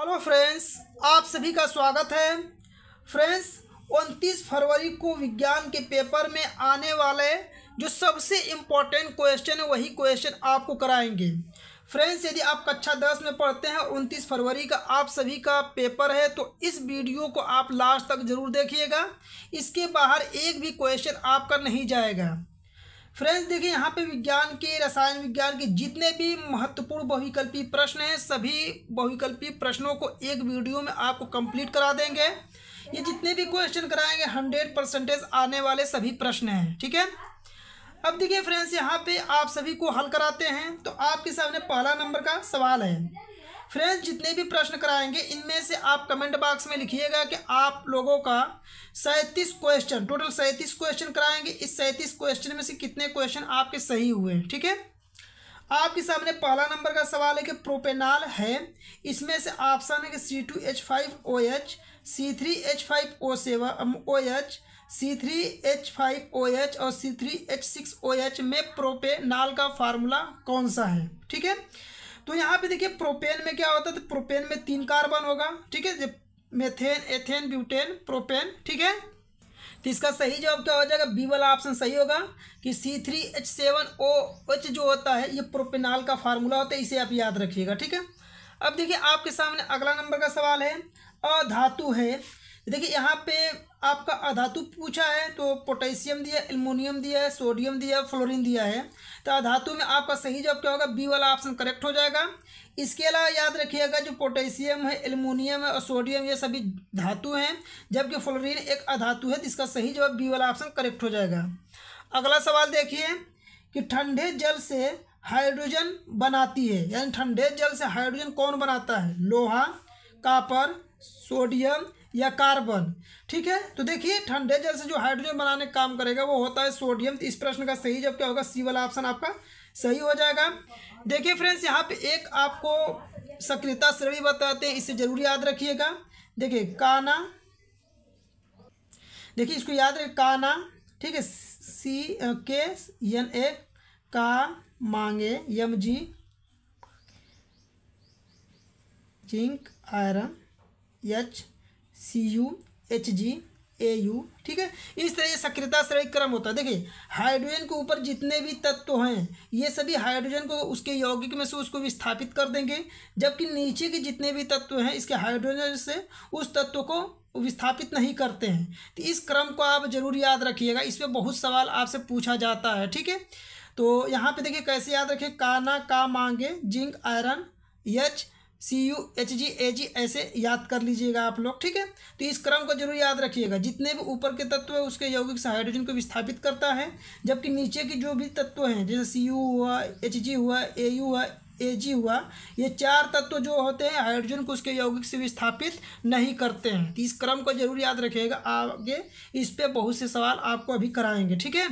Hello friends आप सभी का स्वागत है फ्रेंड्स उनतीस फरवरी को विज्ञान के पेपर में आने वाले जो सबसे इम्पोर्टेंट क्वेश्चन है वही क्वेश्चन आपको कराएंगे फ्रेंड्स यदि आप कक्षा दस में पढ़ते हैं उनतीस फरवरी का आप सभी का पेपर है तो इस वीडियो को आप लास्ट तक ज़रूर देखिएगा इसके बाहर एक भी क्वेश्चन आपका नहीं जाएगा फ्रेंड्स देखिए यहाँ पे विज्ञान के रसायन विज्ञान के जितने भी महत्वपूर्ण बहुविकल्पी प्रश्न हैं सभी बहुविकल्पी प्रश्नों को एक वीडियो में आपको कंप्लीट करा देंगे ये जितने भी क्वेश्चन कराएंगे हंड्रेड परसेंटेज आने वाले सभी प्रश्न हैं ठीक है ठीके? अब देखिए फ्रेंड्स यहाँ पे आप सभी को हल कराते हैं तो आपके सामने पहला नंबर का सवाल है फ्रेंड्स जितने भी प्रश्न कराएंगे इनमें से आप कमेंट बॉक्स में लिखिएगा कि आप लोगों का सैंतीस क्वेश्चन टोटल सैंतीस क्वेश्चन कराएंगे इस सैंतीस क्वेश्चन में से कितने क्वेश्चन आपके सही हुए हैं ठीक है आपके सामने पहला नंबर का सवाल है कि प्रोपेनाल है इसमें से ऑप्शन है कि C two H five O H C three H five O seven O H C three H five O H और C three H six O H में प्रोपेनाल का फार्मूला कौन सा है ठीक है तो यहाँ पे देखिए प्रोपेन में क्या होता है तो प्रोपेन में तीन कार्बन होगा ठीक है मेथेन एथेन ब्यूटेन प्रोपेन ठीक है तो इसका सही जवाब क्या हो जाएगा बी वाला ऑप्शन सही होगा कि C three H seven O H जो होता है ये प्रोपेनॉल का फार्मूला होता है इसे आप याद रखिएगा ठीक है अब देखिए आपके सामने अगला नंबर का सवाल है अधातु है देखिए यहाँ पे आपका अधातु पूछा है तो पोटेशियम दिया एलमोनियम दिया है सोडियम दिया है फ्लोरीन दिया है तो अधातु में आपका सही जवाब क्या होगा बी वाला ऑप्शन करेक्ट हो जाएगा इसके अलावा याद रखिएगा जो पोटेशियम है एलमोनियम है और सोडियम ये सभी धातु हैं जबकि फ्लोरीन एक अधातु है जिसका सही जवाब बी वाला ऑप्शन करेक्ट हो जाएगा अगला सवाल देखिए कि ठंडे जल से हाइड्रोजन बनाती है यानी ठंडे जल से हाइड्रोजन कौन बनाता है लोहा कापर सोडियम या कार्बन ठीक है तो देखिए ठंडे जल से जो हाइड्रोजन बनाने का काम करेगा वो होता है सोडियम तो इस प्रश्न का सही जब क्या होगा सी वाला ऑप्शन आपका सही हो जाएगा देखिए फ्रेंड्स यहाँ पे एक आपको सक्रियता श्रेणी बताते हैं इसे जरूर याद रखिएगा देखिए काना देखिए इसको याद रखिए काना ठीक है सी के एन ए का मांगे M G zinc iron H C U H G A U ठीक है इस तरह ये सक्रियता श्रेय क्रम होता है देखिए हाइड्रोजन के ऊपर जितने भी तत्व हैं ये सभी हाइड्रोजन को उसके यौगिक में से उसको विस्थापित कर देंगे जबकि नीचे के जितने भी तत्व हैं इसके हाइड्रोजन से उस तत्व को विस्थापित नहीं करते हैं तो इस क्रम को आप जरूर याद रखिएगा इसमें बहुत सवाल आपसे पूछा जाता है ठीक है तो यहाँ पे देखिए कैसे याद रखें काना का मांगे zinc iron H C U H G A G ऐसे याद कर लीजिएगा आप लोग ठीक है तो इस क्रम को जरूर याद रखिएगा जितने भी ऊपर के तत्व है उसके यौगिक से हाइड्रोजन को विस्थापित करता है जबकि नीचे के जो भी तत्व हैं जैसे सी यू हुआ एच जी हुआ ए यू हुआ ए जी हुआ ये चार तत्व जो होते हैं हाइड्रोजन को उसके यौगिक से विस्थापित नहीं करते हैं तो इस क्रम को जरूर याद रखिएगा आगे इस पर बहुत से सवाल आपको अभी कराएंगे ठीक है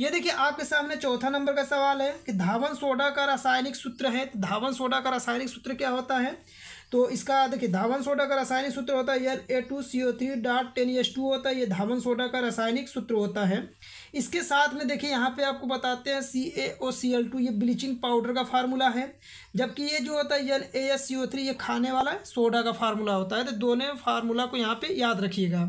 ये देखिए आपके सामने चौथा नंबर का सवाल है कि धावन सोडा का रासायनिक सूत्र है तो धावन सोडा का रासायनिक सूत्र क्या होता है तो इसका देखिए धावन सोडा का रासायनिक सूत्र होता है यार A two C O three dot ten S two होता है ये धावन सोडा का रासायनिक सूत्र होता है इसके साथ में देखिए यहाँ पे आपको बताते हैं C A O C L two ये ब्लीचिंग पाउडर का फार्मूला है जबकि ये जो होता है L A S C O three ये खाने वाला सोडा का फार्मूला होता है तो दोनों फार्मूला को यहाँ पर याद रखिएगा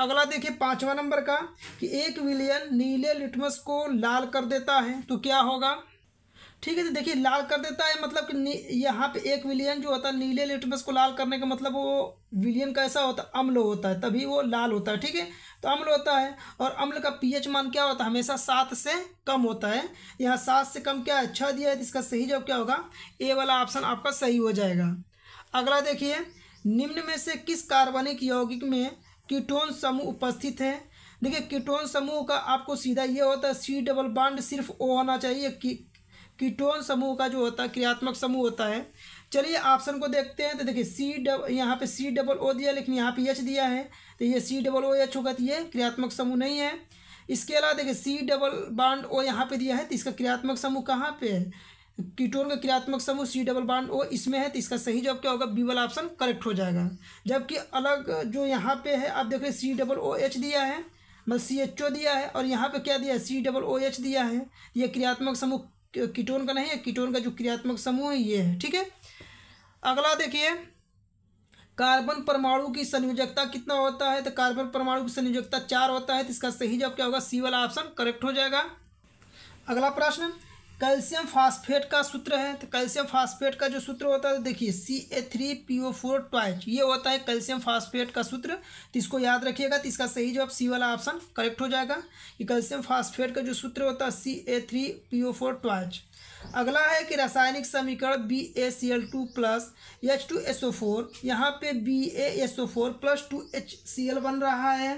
अगला देखिए पांचवा नंबर का कि एक विलियन नीले लिटमस को लाल कर देता है तो क्या होगा ठीक है तो देखिए लाल कर देता है मतलब कि यहाँ पे एक विलियन जो होता है नीले लिटमस को लाल करने का मतलब वो विलियन कैसा होता है अम्ल होता है तभी वो लाल होता है ठीक है तो अम्ल होता है और अम्ल का पीएच मान क्या होता है हमेशा सात से कम होता है यहाँ सात से कम क्या अच्छा दिया है तो इसका सही जवाब क्या होगा ए वाला ऑप्शन आपका सही हो जाएगा अगला देखिए निम्न में से किस कार्बनिक यौगिक में कीटोन समूह उपस्थित है देखिए कीटोन समूह का आपको सीधा ये होता है सी डबल बाड सिर्फ ओ होना चाहिए की कीटोन समूह का जो होता है क्रियात्मक समूह होता है चलिए ऑप्शन को देखते हैं तो देखिए सी डब यहाँ पे सी डबल ओ दिया लेकिन यहाँ पे एच दिया है तो ये सी डबल ओ एच होगा तो ये क्रियात्मक समूह नहीं है इसके अलावा देखिए सी डबल बाड ओ यहाँ पे दिया है तो इसका क्रियात्मक समूह कहाँ पे है कीटोन का क्रियात्मक समूह सी डबल बाड ओ इसमें है तो इसका सही जवाब क्या होगा बी वाला ऑप्शन करेक्ट हो जाएगा जबकि अलग जो यहाँ पे है आप देख रहे हैं सी डबल ओ एच दिया है मतलब सी एच ओ दिया है और यहाँ पे क्या दिया है सी डबल ओ एच दिया है ये क्रियात्मक समूह कीटोन का नहीं है कीटोन का जो क्रियात्मक समूह है ये है ठीक है अगला देखिए कार्बन परमाणु की संयोजकता कितना होता है तो कार्बन परमाणु की संयोजकता चार होता है तो इसका सही जवाब क्या होगा सी वाला ऑप्शन करेक्ट हो जाएगा अगला प्रश्न कैल्शियम फास्फेट का सूत्र है तो कैल्शियम फास्फेट का जो सूत्र होता है तो देखिए C A three P O four twice ये होता है कैल्शियम फास्फेट का सूत्र तो इसको याद रखिएगा तो इसका सही जवाब सी वाला ऑप्शन करेक्ट हो जाएगा कि कैल्शियम फास्फेट का जो सूत्र होता है C A three P O four twice अगला है कि रासायनिक समीकरण B A C L two plus H two S O four यहाँ पे B A S O four plus two H C L बन रहा है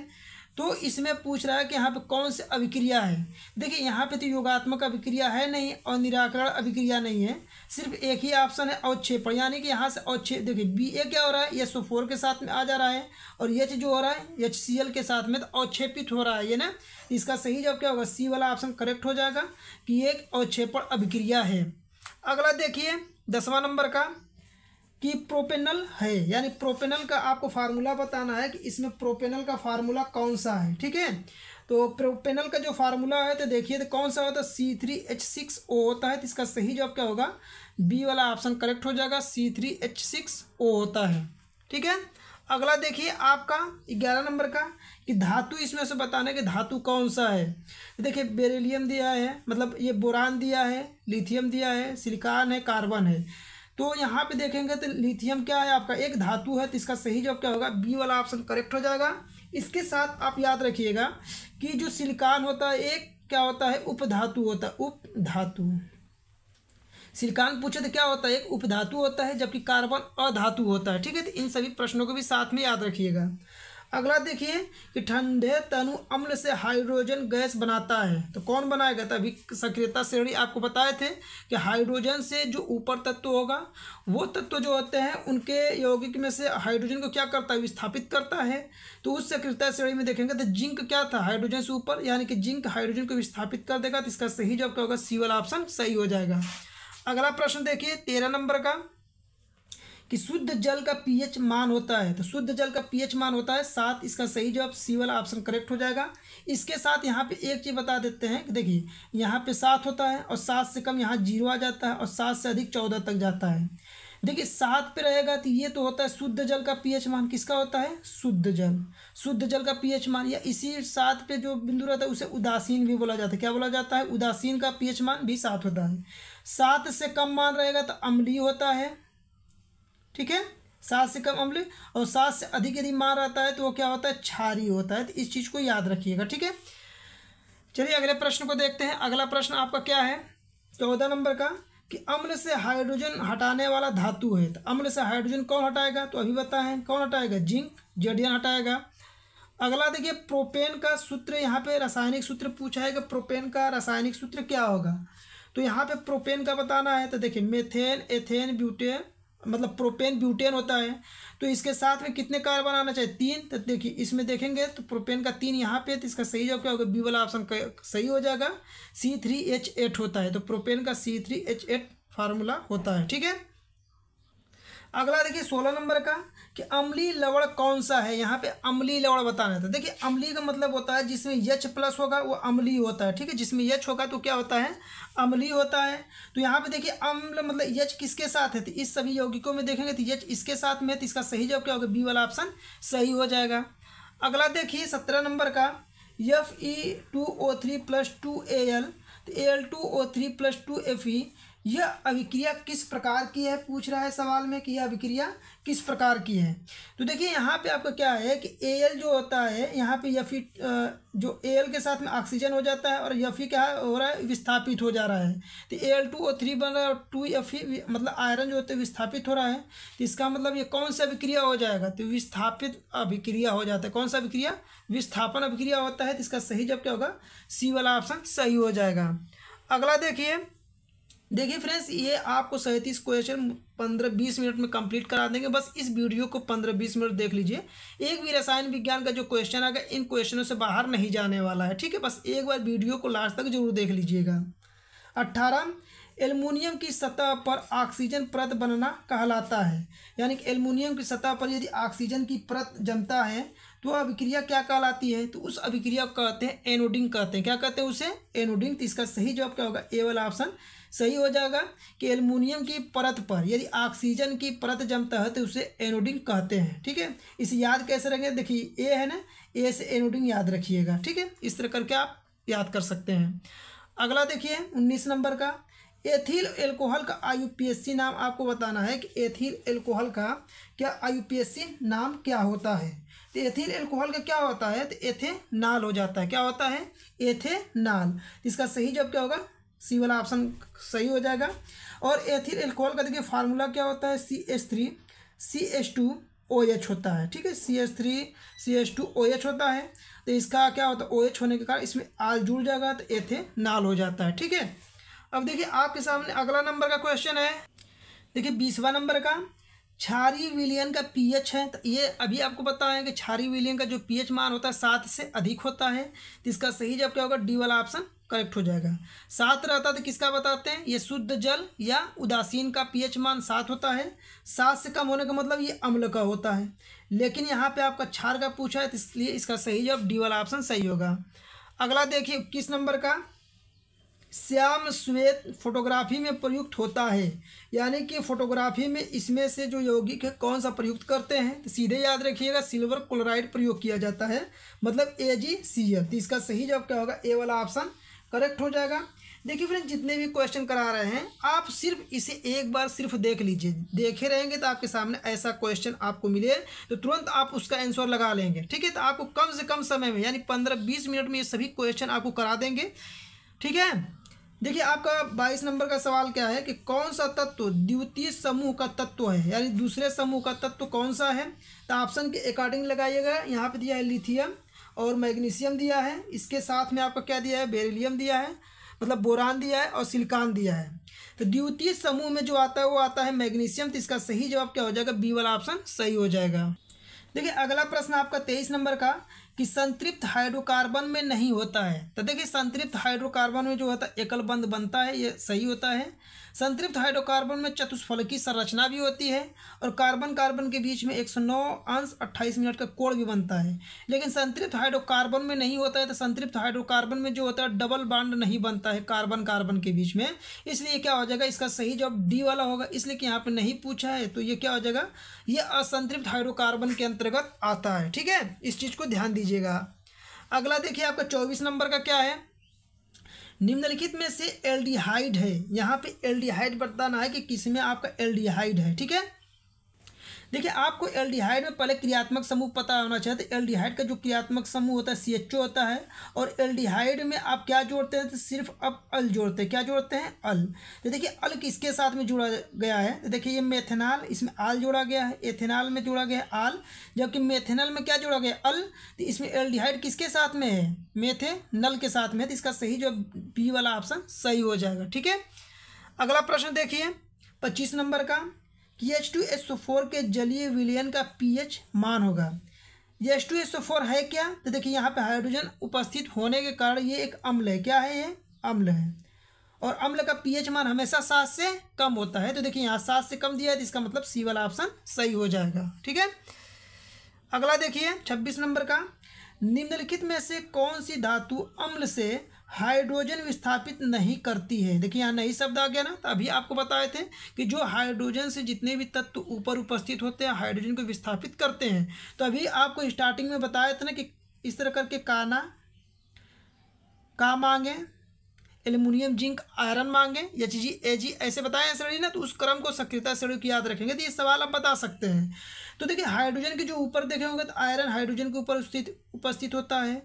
तो इसमें पूछ रहा है कि यहाँ पे कौन से अभिक्रिया है देखिए यहाँ पे तो योगात्मक अभिक्रिया है नहीं और निराकरण अभिक्रिया नहीं है सिर्फ एक ही ऑप्शन है अवक्षेपण यानी कि यहाँ से अवक्षेप देखिए बी ए क्या हो रहा है यच ओ फोर के साथ में आ जा रहा है और एच जो हो रहा है एच सी एल के साथ में तो अवक्षेपित हो रहा है ये ना इसका सही जवाब क्या होगा सी वाला ऑप्शन करेक्ट हो जाएगा कि एक अवक्षेपण अभिक्रिया है अगला देखिए दसवां नंबर का कि प्रोपेनल है यानी प्रोपेनल का आपको फार्मूला बताना है कि इसमें प्रोपेनल का फार्मूला कौन सा है ठीक है तो प्रोपेनल का जो फार्मूला है तो देखिए तो कौन सा होता है C three H six O होता है तो इसका सही जवाब क्या होगा बी वाला ऑप्शन करेक्ट हो जाएगा C three H six O होता है ठीक है अगला देखिए आपका ग्यारह नंबर का कि धातु इसमें से बताने है कि धातु कौन सा है तो देखिए बेरिलियम दिया है मतलब ये बोरान दिया है लिथियम दिया है सिलिकॉन है कार्बन है तो यहाँ पे देखेंगे तो लिथियम क्या है आपका एक धातु है तो इसका सही जवाब क्या होगा बी वाला ऑप्शन करेक्ट हो जाएगा इसके साथ आप याद रखिएगा कि जो सिलिकॉन होता है एक क्या होता है उपधातु होता है उपधातु सिलिकॉन पूछे तो क्या होता है एक उपधातु होता है जबकि कार्बन अधातु होता है ठीक है तो इन सभी प्रश्नों को भी साथ में याद रखिएगा अगला देखिए कि ठंडे तनु अम्ल से हाइड्रोजन गैस बनाता है तो कौन बनाएगा तो अभी सक्रियता श्रेणी आपको बताए थे कि हाइड्रोजन से जो ऊपर तत्व होगा वो तत्व जो होते हैं उनके यौगिक में से हाइड्रोजन को क्या करता है विस्थापित करता है तो उस सक्रियता श्रेणी में देखेंगे तो जिंक क्या था हाइड्रोजन से ऊपर यानी कि जिंक हाइड्रोजन को विस्थापित कर देगा तो इसका सही जवाब क्या होगा सी ऑप्शन सही हो जाएगा अगला प्रश्न देखिए तेरह नंबर का कि शुद्ध जल का पीएच मान होता है तो शुद्ध जल का पीएच मान होता है सात इसका सही जवाब सी वाला ऑप्शन करेक्ट हो जाएगा इसके साथ यहाँ पे एक चीज़ बता देते हैं कि देखिए यहाँ पे सात होता है और सात से कम यहाँ जीरो आ जाता है और सात से अधिक चौदह तक जाता है देखिए सात पे रहेगा तो ये तो होता है शुद्ध जल का पीएच मान किसका होता है शुद्ध जल शुद्ध जल का पीएच मान या इसी सात पे जो बिंदु रहता है उसे उदासीन भी बोला जाता है क्या बोला जाता है उदासीन का पीएच मान भी सात होता है सात से कम मान रहेगा तो अम्लीय होता है ठीक है सात से कम अम्ल और सात से अधिक यदि मार आता है तो वो क्या होता है छारी होता है तो इस चीज़ को याद रखिएगा ठीक है चलिए अगले प्रश्न को देखते हैं अगला प्रश्न आपका क्या है चौदह नंबर का कि अम्ल से हाइड्रोजन हटाने वाला धातु है तो अम्ल से हाइड्रोजन कौन हटाएगा तो अभी बताएं कौन हटाएगा जिंक जडियन हटाएगा अगला देखिए प्रोपेन का सूत्र यहाँ पे रासायनिक सूत्र पूछा है कि प्रोपेन का रासायनिक सूत्र क्या होगा तो यहाँ पे प्रोपेन का बताना है तो देखिए मेथेन एथेन ब्यूटेन मतलब प्रोपेन ब्यूटेन होता है तो इसके साथ में कितने कार्बन आना चाहिए तीन तो देखिए इसमें देखेंगे तो प्रोपेन का तीन यहाँ पे तो इसका सही जवाब क्या होगा बी वाला ऑप्शन सही हो जाएगा सी थ्री एच एट होता है तो प्रोपेन का C three H eight formula होता है ठीक है अगला देखिए सोलह नंबर का कि अम्ली लवण कौन सा है यहाँ पे अम्ली लवण बताना था देखिए अम्ली का मतलब होता है जिसमें यच प्लस होगा वो अम्ली होता है ठीक है जिसमें यच होगा तो क्या होता है अम्ली होता है तो यहाँ पे देखिए अम्ल मतलब यच किसके साथ है तो इस सभी यौगिकों में देखेंगे तो यच इसके साथ में है तो इसका सही जवाब क्या होगा बी वाला ऑप्शन सही हो जाएगा अगला देखिए सत्रह नंबर का F E two O three plus two A L तो A L two O three plus two F E यह अभिक्रिया किस प्रकार की है पूछ रहा है सवाल में कि यह अभिक्रिया किस प्रकार की है तो देखिए यहाँ पे आपका क्या है कि ए एल जो होता है यहाँ पे यफी जो एल के साथ में ऑक्सीजन हो जाता है और यफी क्या हो रहा है विस्थापित हो जा रहा है तो एल टू ओ थ्री बन रहा है और टू यफी मतलब आयरन जो होते है विस्थापित हो रहा है तो इसका मतलब ये कौन सा अभिक्रिया हो जाएगा तो विस्थापित अभिक्रिया हो जाता है कौन सा अभिक्रिया विस्थापन अभिक्रिया होता है तो इसका सही जब क्या होगा सी वाला ऑप्शन सही हो जाएगा अगला देखिए देखिए फ्रेंड्स ये आपको सैंतीस क्वेश्चन पंद्रह बीस मिनट में कंप्लीट करा देंगे बस इस वीडियो को पंद्रह बीस मिनट देख लीजिए एक भी रसायन विज्ञान का जो क्वेश्चन आएगा इन क्वेश्चनों से बाहर नहीं जाने वाला है ठीक है बस एक बार वीडियो को लास्ट तक जरूर देख लीजिएगा अट्ठारह एलमोनियम की सतह पर ऑक्सीजन परत बनना कहलाता है यानी कि एलमोनियम की सतह पर यदि ऑक्सीजन की परत जमता है तो अभिक्रिया क्या कहलाती है तो उस अभिक्रिया को कहते हैं एनोडिंग कहते हैं क्या कहते हैं उसे एनोडिंग तो इसका सही जवाब क्या होगा ए वाला ऑप्शन सही हो जाएगा कि एल्युमिनियम की परत पर यदि ऑक्सीजन की परत जमता है तो उसे एनोडिंग कहते हैं ठीक है इसे याद कैसे रखेंगे देखिए ए है ना ए से एनोडिंग याद रखिएगा ठीक है इस तरह करके आप याद कर सकते हैं अगला देखिए उन्नीस नंबर का एथिल एल्कोहल का आईयूपीएससी नाम आपको बताना है कि एथिल एल्कोहल का क्या आईयूपीएससी नाम क्या होता है तो एथिल एल्कोहल का क्या होता है तो एथेनाल हो जाता है क्या होता है एथेनाल इसका सही जब क्या होगा सी वाला ऑप्शन सही हो जाएगा और एथिल एल्कोहल का देखिए फार्मूला क्या होता है C S three C S two O H होता है ठीक है C S three C S two O H होता है तो इसका क्या होता है ओ एच होने के कारण इसमें आल जुड़ जाएगा तो एथे नाल हो जाता है ठीक है अब देखिए आपके सामने अगला नंबर का क्वेश्चन है देखिए बीसवा नंबर का छारी विलियन का पीएच है तो ये अभी आपको पता है कि छारी विलियन का जो पीएच मान होता है सात से अधिक होता है तो इसका सही जब क्या होगा डी वाला ऑप्शन करेक्ट हो जाएगा सात रहता तो किसका बताते हैं ये शुद्ध जल या उदासीन का पीएच मान सात होता है सात से कम होने का मतलब ये अम्ल का होता है लेकिन यहाँ पे आपका क्षार का पूछा है तो इसलिए इसका सही जवाब डी वाला ऑप्शन सही होगा अगला देखिए किस नंबर का श्याम श्वेत फोटोग्राफी में प्रयुक्त होता है यानी कि फोटोग्राफी में इसमें से जो यौगिक है कौन सा प्रयुक्त करते हैं तो सीधे याद रखिएगा सिल्वर क्लोराइड प्रयोग किया जाता है मतलब ए जी सी एल तो इसका सही जवाब क्या होगा ए वाला ऑप्शन करेक्ट हो जाएगा देखिए फ्रेंड जितने भी क्वेश्चन करा रहे हैं आप सिर्फ इसे एक बार सिर्फ देख लीजिए देखे रहेंगे तो आपके सामने ऐसा क्वेश्चन आपको मिले तो तुरंत आप उसका आंसर लगा लेंगे ठीक है तो आपको कम से कम समय में यानी पंद्रह बीस मिनट में ये सभी क्वेश्चन आपको करा देंगे ठीक है देखिए आपका बाईस नंबर का सवाल क्या है कि कौन सा तत्व द्वितीय समूह का तत्व है यानी दूसरे समूह का तत्व कौन सा है तो ऑप्शन के अकॉर्डिंग लगाइएगा यहाँ पर दिया है लिथियम और मैग्नीशियम दिया है इसके साथ में आपको क्या दिया है बेरिलियम दिया है मतलब बोरान दिया है और सिलिकॉन दिया है तो द्वितीय समूह में जो आता है वो आता है मैग्नीशियम तो इसका सही जवाब क्या हो जाएगा बी वाला ऑप्शन सही हो जाएगा देखिए अगला प्रश्न आपका तेईस नंबर का कि संतृप्त हाइड्रोकार्बन में नहीं होता है तो देखिए संतृप्त हाइड्रोकार्बन में जो होता है एकल बंद बनता है ये सही होता है संतृप्त हाइड्रोकार्बन में चतुष्फलकी संरचना भी होती है और कार्बन कार्बन के बीच में 109 अंश 28 मिनट का कोण भी बनता है लेकिन संतृप्त हाइड्रोकार्बन में नहीं होता है तो संतृप्त हाइड्रोकार्बन में जो होता है डबल बांड नहीं बनता है कार्बन कार्बन के बीच में इसलिए क्या हो जाएगा इसका सही जवाब डी वाला होगा इसलिए कि यहाँ पर नहीं पूछा है तो ये क्या हो जाएगा ये असंतृप्त हाइड्रोकार्बन के अंतर्गत आता है ठीक है इस चीज़ को ध्यान दीजिए लीजिएगा अगला देखिए आपका चौबीस नंबर का क्या है निम्नलिखित में से एल्डिहाइड है यहाँ पे एल्डिहाइड बताना है कि किस में आपका एल्डिहाइड है ठीक है देखिए आपको एल्डिहाइड में पहले क्रियात्मक समूह पता होना चाहिए तो एल्डिहाइड का जो क्रियात्मक समूह होता है सी होता है और एल्डिहाइड में आप क्या जोड़ते हैं तो सिर्फ अब अल जोड़ते हैं क्या जोड़ते हैं अल तो देखिए अल किसके साथ में जोड़ा गया है तो देखिए ये मेथेनॉल इसमें आल जोड़ा गया है एथेनॉल में जोड़ा गया है आल जबकि मेथेनॉल में क्या जोड़ा गया अल तो इसमें एल्डिहाइड किसके साथ में है मेथे नल के साथ में तो इसका सही जो बी वाला ऑप्शन सही हो जाएगा ठीक है अगला प्रश्न देखिए पच्चीस नंबर का कि H two S O four के जलीय विलयन का पीएच मान होगा ये H two S O four है क्या तो देखिए यहाँ पे हाइड्रोजन उपस्थित होने के कारण ये एक अम्ल है क्या है ये अम्ल है और अम्ल का पीएच मान हमेशा सात से कम होता है तो देखिए यहाँ सात से कम दिया है तो इसका मतलब सी वाला ऑप्शन सही हो जाएगा ठीक है अगला देखिए छब्बीस नंबर का निम्नलिखित में से कौन सी धातु अम्ल से हाइड्रोजन विस्थापित नहीं करती है देखिए यहाँ नहीं शब्द आ गया ना तो अभी आपको बताए थे कि जो हाइड्रोजन से जितने भी तत्व ऊपर उपस्थित होते हैं हाइड्रोजन को विस्थापित करते हैं तो अभी आपको स्टार्टिंग में बताया था ना कि इस तरह करके काना का मांगे एल्यूमिनियम जिंक आयरन मांगे या चीजी ए जी ऐसे बताए श्रेणी ना तो उस क्रम को सक्रियता श्रेणी को याद रखेंगे तो ये सवाल आप बता सकते हैं तो देखिए हाइड्रोजन के जो ऊपर देखे होंगे तो आयरन हाइड्रोजन के ऊपर उपस्थित होता है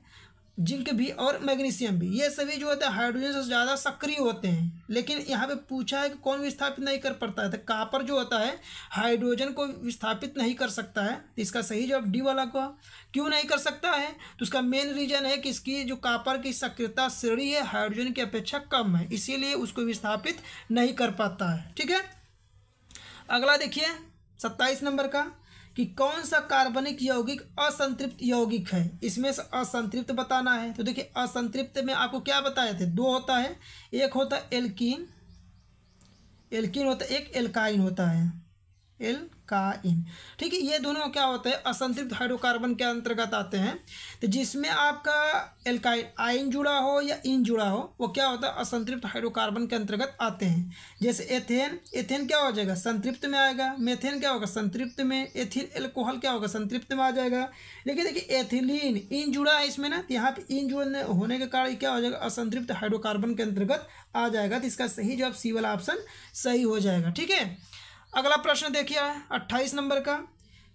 जिंक भी और मैग्नीशियम भी ये सभी जो होते हैं हाइड्रोजन से ज़्यादा सक्रिय होते हैं लेकिन यहाँ पे पूछा है कि कौन विस्थापित नहीं कर पड़ता है तो कापर जो होता है हाइड्रोजन को विस्थापित नहीं कर सकता है तो इसका सही जवाब डी वाला को क्यों नहीं कर सकता है तो उसका मेन रीजन है कि इसकी जो कापर की सक्रियता श्रेणी है हाइड्रोजन की अपेक्षा कम है इसीलिए उसको विस्थापित नहीं कर पाता है ठीक है अगला देखिए सत्ताईस नंबर का कि कौन सा कार्बनिक यौगिक असंतृप्त यौगिक है इसमें से असंतृप्त बताना है तो देखिए असंतृप्त में आपको क्या बताए थे दो होता है एक होता है एल्कीन एल्कीन होता है एक एल्काइन होता है एल इन ठीक है ये दोनों क्या होता है असंतृप्त हाइड्रोकार्बन के अंतर्गत आते हैं तो जिसमें आपका एल्काइन आइन जुड़ा हो या इन जुड़ा हो वो क्या होता है असंतृप्त हाइड्रोकार्बन के अंतर्गत आते हैं जैसे एथेन एथेन क्या हो जाएगा संतृप्त में आएगा मेथेन क्या होगा संतृप्त में एथिल एल्कोहल क्या होगा संतृप्त में आ जाएगा लेकिन देखिए एथिलीन इन जुड़ा है इसमें ना तो यहाँ पर इन जुड़ने होने के कारण क्या हो जाएगा असंतृप्त हाइड्रोकार्बन के अंतर्गत आ जाएगा तो इसका सही जवाब सी वाला ऑप्शन सही हो जाएगा ठीक है अगला प्रश्न देखिए अट्ठाईस नंबर का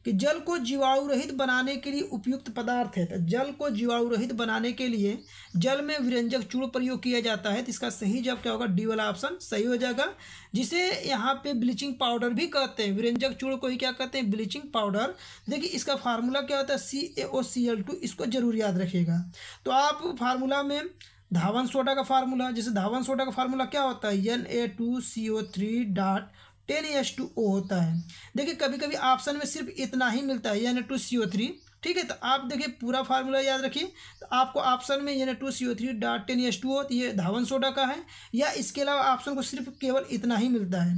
कि जल को जीवाणु रहित बनाने के लिए उपयुक्त पदार्थ है तो जल को जीवाणु रहित बनाने के लिए जल में विरंजक चूर्ण प्रयोग किया जाता है तो इसका सही जवाब क्या होगा डी वाला ऑप्शन सही हो जाएगा जिसे यहाँ पे ब्लीचिंग पाउडर भी कहते हैं विरंजक चूर्ण को ही क्या कहते हैं ब्लीचिंग पाउडर देखिए इसका फार्मूला क्या होता है C A O C L to इसको जरूर याद रखिएगा तो आप फार्मूला में धावन सोडा का फार्मूला जैसे धावन सोडा का फार्मूला क्या होता है N A two C O three dot ten H two O होता है देखिए कभी कभी ऑप्शन में सिर्फ इतना ही मिलता है यानी टू सी ओ थ्री ठीक है तो आप देखिए पूरा फार्मूला याद रखिए तो आपको ऑप्शन में यानी two C O three dot ten H two O ये धावन सोडा का है या इसके अलावा ऑप्शन को सिर्फ केवल इतना ही मिलता है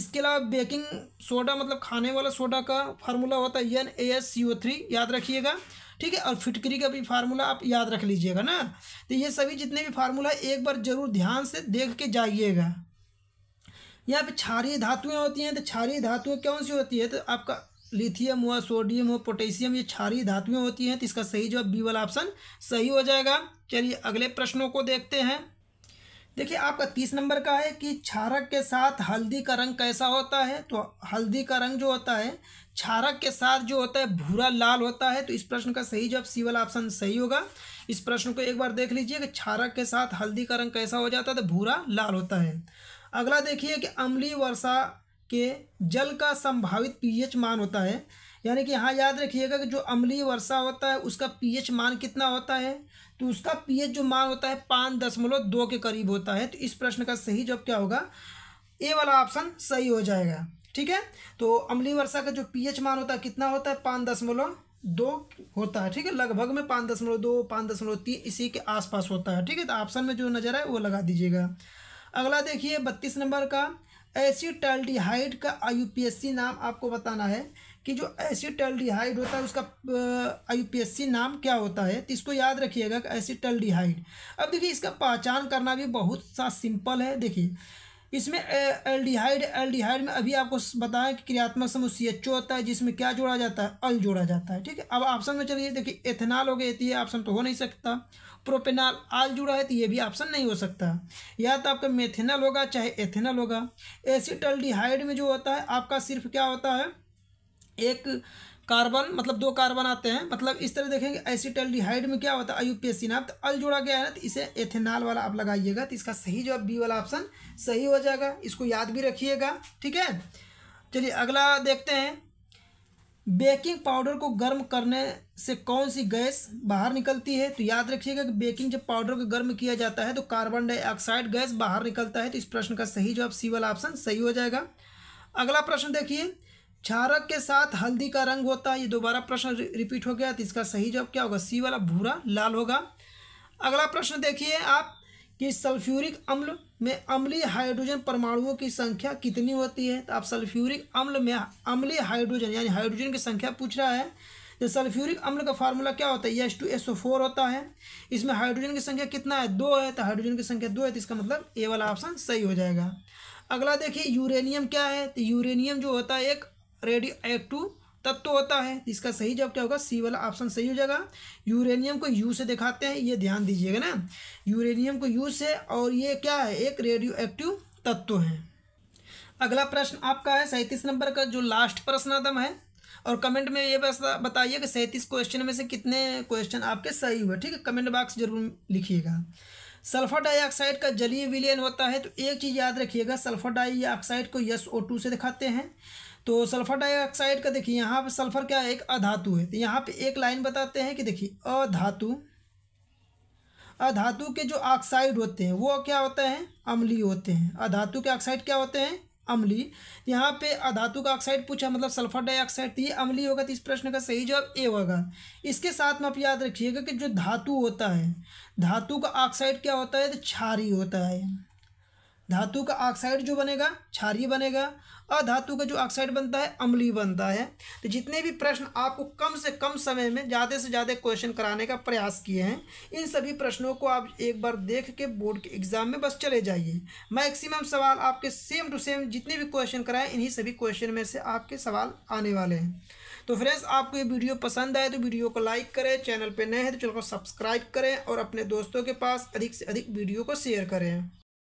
इसके अलावा बेकिंग सोडा मतलब खाने वाला सोडा का फार्मूला होता है N A S C O three याद रखिएगा ठीक है और फिटकरी का भी फार्मूला आप याद रख लीजिएगा ना तो ये सभी जितने भी फार्मूला एक बार ज़रूर ध्यान से देख के जाइएगा यहाँ पे क्षारीय धातुएं होती हैं तो क्षारीय धातुएं कौन सी होती है तो आपका लिथियम हुआ सोडियम हुआ पोटेशियम ये क्षारीय धातुएं होती हैं तो इसका सही जवाब बी वाला ऑप्शन सही हो जाएगा चलिए अगले प्रश्नों को देखते हैं देखिए आपका तीस नंबर का है कि क्षारक के साथ हल्दी का रंग कैसा होता है तो हल्दी का रंग जो होता है क्षारक के साथ जो होता है भूरा लाल होता है तो इस प्रश्न का सही जवाब सी वाला ऑप्शन सही होगा इस प्रश्न को एक बार देख लीजिए कि क्षारक के साथ हल्दी का रंग कैसा हो जाता है तो भूरा लाल होता है अगला देखिए कि अम्लीय वर्षा के जल का संभावित पीएच मान होता है यानी कि यहाँ याद रखिएगा कि जो अम्लीय वर्षा होता है उसका पीएच मान कितना होता है तो उसका पीएच जो मान होता है पाँच दशमलव दो के करीब होता है तो इस प्रश्न का सही जवाब क्या होगा ए वाला ऑप्शन सही हो जाएगा ठीक है तो अम्लीय वर्षा का जो पीएच मान होता है कितना होता है पाँच दशमलव दो होता है ठीक है लगभग में पाँच दशमलव दो पाँच दशमलव तीन इसी के आसपास होता है ठीक है तो ऑप्शन में जो नज़र आए वो लगा दीजिएगा अगला देखिए बत्तीस नंबर का एसीटल्डिहाइड का आईयूपीएससी नाम आपको बताना है कि जो एसीटल्डिहाइड होता है उसका आईयूपीएससी नाम क्या होता है तो इसको याद रखिएगा कि एसीटल्डिहाइड अब देखिए इसका पहचान करना भी बहुत सा सिंपल है देखिए इसमें एल्डिहाइड एल्डिहाइड में अभी आपको बताया कि क्रियात्मक समूह सी एच ओ होता है जिसमें क्या जोड़ा जाता है अल जोड़ा जाता है ठीक है अब ऑप्शन में चलिए देखिए एथेनॉल हो गया ये तो ऑप्शन तो हो नहीं सकता प्रोपेनॉल आल जुड़ा है तो ये भी ऑप्शन नहीं हो सकता या तो आपका मेथेनल होगा चाहे एथेनल होगा एसिटल्डिहाइड में जो होता है आपका सिर्फ क्या होता है एक कार्बन मतलब दो कार्बन आते हैं मतलब इस तरह देखेंगे एसिटल्डिहाइड में क्या होता है अयुपेसिन आप तो अल जुड़ा गया है ना तो इसे एथेनॉल वाला आप लगाइएगा तो इसका सही जो बी वाला ऑप्शन सही हो जाएगा इसको याद भी रखिएगा ठीक है चलिए अगला देखते हैं बेकिंग पाउडर को गर्म करने से कौन सी गैस बाहर निकलती है तो याद रखिएगा कि बेकिंग जब पाउडर को गर्म किया जाता है तो कार्बन डाइऑक्साइड गैस बाहर निकलता है तो इस प्रश्न का सही जवाब सी वाला ऑप्शन सही हो जाएगा अगला प्रश्न देखिए क्षारक के साथ हल्दी का रंग होता है ये दोबारा प्रश्न रिपीट हो गया तो इसका सही जवाब क्या होगा सी वाला भूरा लाल होगा अगला प्रश्न देखिए आप कि सल्फ्यूरिक अम्ल में अम्लीय हाइड्रोजन परमाणुओं की संख्या कितनी होती है तो आप सल्फ्यूरिक अम्ल में अम्लीय हाइड्रोजन यानी हाइड्रोजन की संख्या पूछ रहा है तो सल्फ्यूरिक अम्ल का फार्मूला क्या होता है S two S O four होता है इसमें हाइड्रोजन की संख्या कितना है दो है तो हाइड्रोजन की संख्या दो है तो इसका मतलब ए वाला ऑप्शन सही हो जाएगा अगला देखिए यूरेनियम क्या है तो यूरेनियम जो होता है एक रेडियो एक्टिव तब तो होता है इसका सही जवाब क्या होगा सी वाला ऑप्शन सही हो जाएगा यूरेनियम को यू से दिखाते हैं ये ध्यान दीजिएगा ना यूरेनियम को यू से और ये क्या है एक रेडियो एक्टिव तत्व है अगला प्रश्न आपका है सैंतीस नंबर का जो लास्ट प्रश्न आदम है और कमेंट में ये बताइए कि सैंतीस क्वेश्चन में से कितने क्वेश्चन आपके सही हुए ठीक है कमेंट बॉक्स जरूर लिखिएगा सल्फर डाइऑक्साइड का जलीय विलयन होता है तो एक चीज़ याद रखिएगा सल्फर डाइऑक्साइड को यस ओ टू से दिखाते हैं तो सल्फर डाइऑक्साइड का देखिए यहाँ पे सल्फर क्या है एक अधातु है तो यहाँ पे एक लाइन बताते हैं कि देखिए अधातु अधातु के जो ऑक्साइड होते हैं वो क्या होते हैं अम्ली होते हैं अधातु के ऑक्साइड क्या होते हैं अम्ली यहाँ पे अधातु का ऑक्साइड पूछा मतलब सल्फर डाइऑक्साइड तो ये अम्ली होगा तो इस प्रश्न का सही जवाब ए होगा इसके साथ में आप याद रखिएगा कि जो धातु होता है धातु का ऑक्साइड क्या होता है तो क्षारी होता है धातु का ऑक्साइड जो बनेगा क्षारी बनेगा अधातु का जो ऑक्साइड बनता है अम्लीय बनता है तो जितने भी प्रश्न आपको कम से कम समय में ज़्यादा से ज़्यादा क्वेश्चन कराने का प्रयास किए हैं इन सभी प्रश्नों को आप एक बार देख के बोर्ड के एग्ज़ाम में बस चले जाइए मैक्सिमम सवाल आपके सेम टू सेम जितने भी क्वेश्चन कराएं इन्हीं सभी क्वेश्चन में से आपके सवाल आने वाले हैं तो फ्रेंड्स आपको ये वीडियो पसंद आए तो वीडियो को लाइक करें चैनल पर नए हैं तो चैनल को सब्सक्राइब करें और अपने दोस्तों के पास अधिक से अधिक वीडियो को शेयर करें